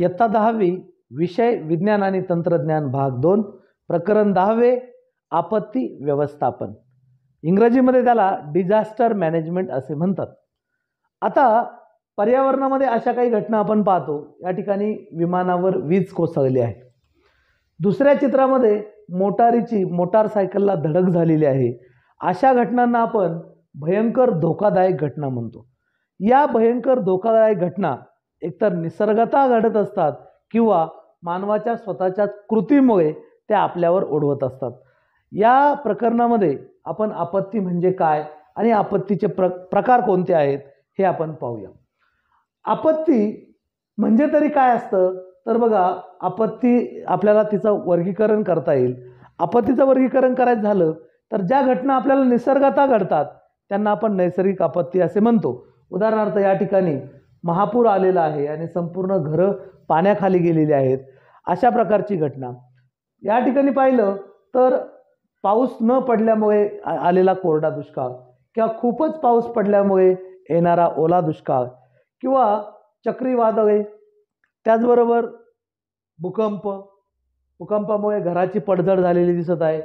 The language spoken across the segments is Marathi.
इयत्ता दहावी विषय विज्ञान आणि तंत्रज्ञान भाग दोन प्रकरण दहावे आपत्ती व्यवस्थापन इंग्रजीमध्ये त्याला डिझास्टर मॅनेजमेंट असे म्हणतात आता पर्यावरणामध्ये अशा काही घटना आपण पाहतो या ठिकाणी विमानावर वीज कोसळली आहे दुसऱ्या चित्रामध्ये मोटारीची मोटारसायकलला धडक झालेली आहे अशा घटनांना आपण भयंकर धोकादायक घटना म्हणतो या भयंकर धोकादायक घटना एकतर निसर्गता घडत असतात किंवा मानवाच्या स्वतःच्या कृतीमुळे त्या आपल्यावर ओढवत असतात या प्रकरणामध्ये आपण आपत्ती म्हणजे काय आणि आपत्तीचे प्र प्रकार कोणते आहेत हे आपण पाहूया आपत्ती म्हणजे तरी काय असतं तर बघा आपत्ती आपल्याला तिचं वर्गीकरण करता येईल आपत्तीचं वर्गीकरण करायचं झालं तर ज्या घटना आपल्याला निसर्गता घडतात त्यांना आपण नैसर्गिक आपत्ती असे म्हणतो उदाहरणार्थ या ठिकाणी महापूर आलेला आहे आणि संपूर्ण घरं पाण्याखाली गेलेली आहेत अशा प्रकारची घटना या ठिकाणी पाहिलं तर पाऊस न पडल्यामुळे आलेला कोरडा दुष्काळ किंवा खूपच पाऊस पडल्यामुळे येणारा ओला दुष्काळ किंवा चक्रीवादळे त्याचबरोबर भूकंप भूकंपामुळे घराची पडझड झालेली दिसत आहे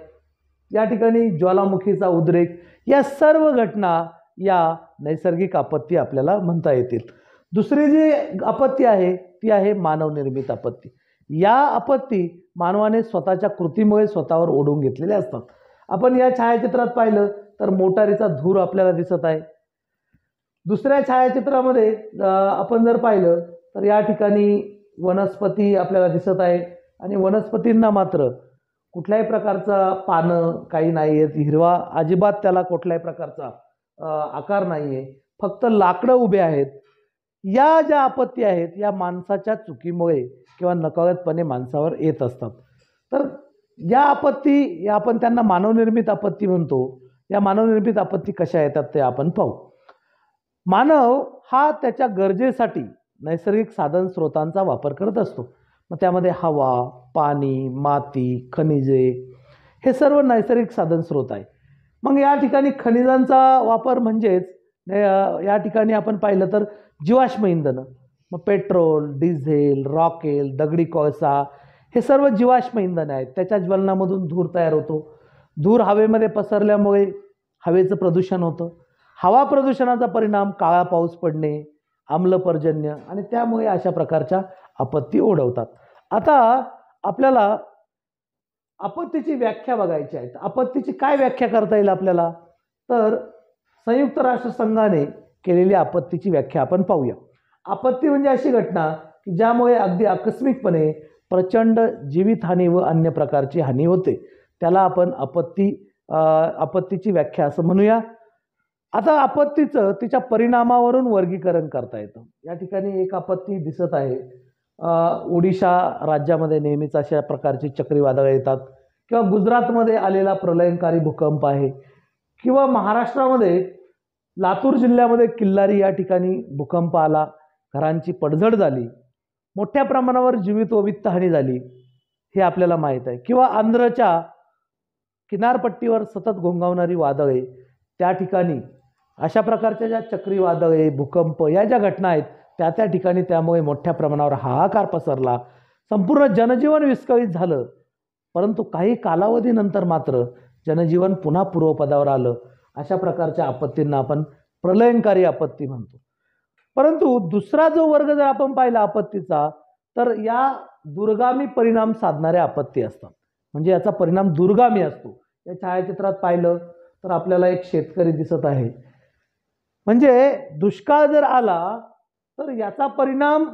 या ठिकाणी ज्वालामुखीचा उद्रेक या सर्व घटना या नैसर्गिक आपत्ती आपल्याला म्हणता येतील दुसरी जी आपत्ती आहे ती आहे मानवनिर्मित आपत्ती या आपत्ती मानवाने स्वतःच्या कृतीमुळे स्वतःवर ओढून घेतलेल्या असतात आपण या छायाचित्रात पाहिलं तर मोटारीचा धूर आपल्याला दिसत आहे दुसऱ्या छायाचित्रामध्ये आपण जर पाहिलं तर या ठिकाणी वनस्पती आपल्याला दिसत आहे आणि वनस्पतींना मात्र कुठल्याही प्रकारचा पानं काही नाही आहेत हिरवा अजिबात त्याला कुठल्याही प्रकारचा आकार नाही आहे फक्त लाकडं उभे आहेत या ज्या आपत्ती आहेत या माणसाच्या चुकीमुळे किंवा नकळतपणे माणसावर येत असतात तर या आपत्ती या आपण त्यांना मानवनिर्मित आपत्ती म्हणतो या मानवनिर्मित आपत्ती कशा येतात ते आपण पाहू मानव हा त्याच्या गरजेसाठी नैसर्गिक साधन स्रोतांचा वापर करत असतो मग त्यामध्ये हवा पाणी माती खनिजे हे सर्व नैसर्गिक साधन स्रोत आहे मग या ठिकाणी खनिजांचा वापर म्हणजेच या ठिकाणी आपण पाहिलं तर जीवाश्म इंधनं मग पेट्रोल डिझेल रॉकेल दगडी कोळसा हे सर्व जीवाश्म इंधन आहेत त्याच्या ज्वलनामधून धूर तयार होतो धूर हवेमध्ये पसरल्यामुळे हवेचं प्रदूषण होतं हवा प्रदूषणाचा परिणाम काळा पाऊस पडणे पर्जन्य आणि त्यामुळे अशा प्रकारच्या आपत्ती ओढवतात आता आपल्याला आपत्तीची व्याख्या बघायची आहे आपत्तीची काय व्याख्या करता येईल आपल्याला तर संयुक्त राष्ट्रसंघाने केलेली आपत्तीची व्याख्या आपण पाहूया आपत्ती म्हणजे अशी घटना की ज्यामुळे अगदी आकस्मिकपणे प्रचंड जीवितहानी व अन्य प्रकारची हानी होते त्याला आपण आपत्ती आपत्तीची व्याख्या असं म्हणूया आता आपत्तीचं तिच्या परिणामावरून वर्गीकरण करता येतं या ठिकाणी एक आपत्ती दिसत आहे ओडिशा राज्यामध्ये नेहमीच अशा प्रकारची चक्रीवादळं येतात किंवा गुजरातमध्ये आलेला प्रलयंकारी भूकंप आहे किंवा महाराष्ट्रामध्ये लातूर जिल्ह्यामध्ये किल्लारी या ठिकाणी भूकंप आला घरांची पडझड झाली मोठ्या प्रमाणावर जीवित व वित्तहानी झाली हे आपल्याला माहीत आहे किंवा आंध्रच्या किनारपट्टीवर सतत घोंगावणारी वादळे त्या ठिकाणी अशा प्रकारच्या ज्या चक्रीवादळे भूकंप या ज्या घटना आहेत त्या त्या ठिकाणी त्यामुळे मोठ्या प्रमाणावर हाहाकार पसरला संपूर्ण जनजीवन विस्कळीत झालं परंतु काही कालावधीनंतर मात्र जनजीवन पुन्हा पूर्वपदावर आलं अशा प्रकारच्या आपत्तींना आपण प्रलयंकारी आपत्ती म्हणतो परंतु दुसरा जो वर्ग जर आपण पाहिला आपत्तीचा तर या दुर्गामी परिणाम साधणाऱ्या आपत्ती असतात म्हणजे याचा परिणाम दुर्गामी असतो या छायाचित्रात पाहिलं तर आपल्याला एक शेतकरी दिसत आहे म्हणजे दुष्काळ जर आला तर याचा परिणाम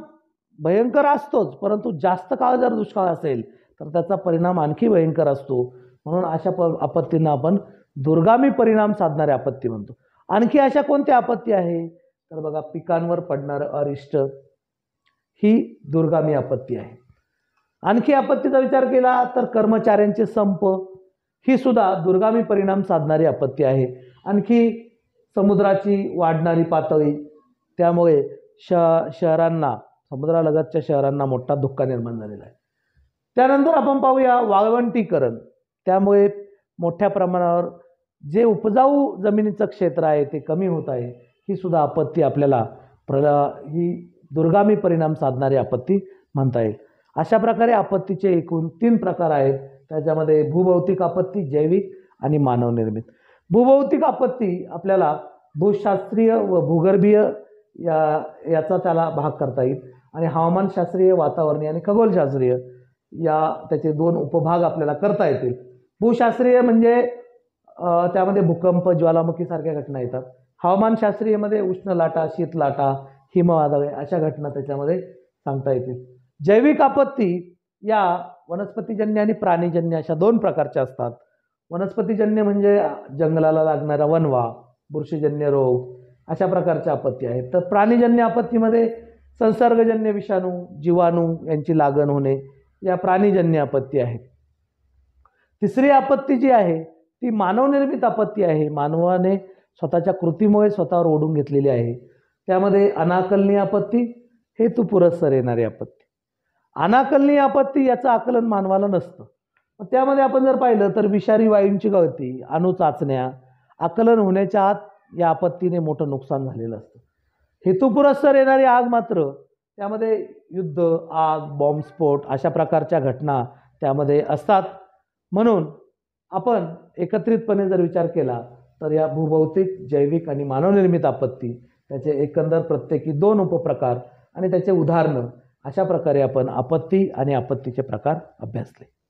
भयंकर असतोच परंतु जास्त काळ जर दुष्काळ असेल तर त्याचा परिणाम आणखी भयंकर असतो म्हणून अशा प आपत्तींना आपण दुर्गामी परिणाम साधणारी आपत्ती म्हणतो आणखी अशा कोणत्या आपत्ती आहे तर बघा पिकांवर पडणारं अरिष्ट ही दुर्गामी आपत्ती आहे आणखी आपत्तीचा विचार केला तर कर्मचाऱ्यांचे संप ही सुद्धा दुर्गामी परिणाम साधणारी आपत्ती आहे आणखी समुद्राची वाढणारी पातळी त्यामुळे श शहरांना समुद्रालगतच्या शहरांना मोठा धोका निर्माण झालेला आहे त्यानंतर आपण पाहूया वाळवंटीकरण त्यामुळे मोठ्या प्रमाणावर जे उपजाऊ जमिनीचं क्षेत्र आहे ते कमी होत आहे ही सुद्धा आपत्ती आपल्याला प्र ही दुर्गामी परिणाम साधणारी आपत्ती म्हणता येईल अशा प्रकारे आपत्तीचे एकूण तीन प्रकार आहेत त्याच्यामध्ये भूभौतिक आपत्ती जैविक आणि मानवनिर्मित भूभौतिक आपत्ती आपल्याला भूशास्त्रीय व भूगर्भीय या याचा त्याला भाग करता येईल आणि हवामानशास्त्रीय वातावरणीय आणि खगोलशास्त्रीय या त्याचे दोन उपभाग आपल्याला करता येतील भूशास्त्रीय म्हणजे त्यामध्ये भूकंप ज्वालामुखीसारख्या घटना येतात हवामानशास्त्रीयमध्ये उष्ण लाटा शीत लाटा अशा घटना त्याच्यामध्ये सांगता येतील जैविक आपत्ती या वनस्पतीजन्य आणि प्राणीजन्य अशा दोन प्रकारच्या असतात वनस्पतीजन्य म्हणजे जंगलाला लागणारा वनवा बुरशीजन्य रोग अशा प्रकारच्या आपत्ती आहेत तर प्राणीजन्य आपत्तीमध्ये संसर्गजन्य विषाणू जीवाणू यांची लागण होणे या प्राणीजन्य आपत्ती आहेत तिसरी आपत्ती जी आहे ती मानवनिर्मित आपत्ती आहे मानवाने स्वतःच्या कृतीमुळे स्वतःवर ओढून घेतलेली आहे त्यामध्ये अनाकलनीय आपत्ती हेतुपुरस्सर पुरस्सर येणारी आपत्ती अनाकलनीय आपत्ती याचं आकलन मानवाला नसतं मग त्यामध्ये आपण जर पाहिलं तर विषारी वायूंची गळती अणू चाचण्या आकलन होण्याच्या आत या आपत्तीने मोठं नुकसान झालेलं असतं हेतुपुरस्सर येणारी आग मात्र त्यामध्ये युद्ध आग बॉम्बस्फोट अशा प्रकारच्या घटना त्यामध्ये असतात म्हणून आपण एकत्रितपणे जर विचार केला तर या भूभौतिक जैविक आणि मानवनिर्मित आपत्ती त्याचे एकंदर प्रत्येकी दोन उपप्रकार आणि त्याचे उदाहरणं अशा प्रकारे आपण आपत्ती आणि आपत्तीचे प्रकार अभ्यासले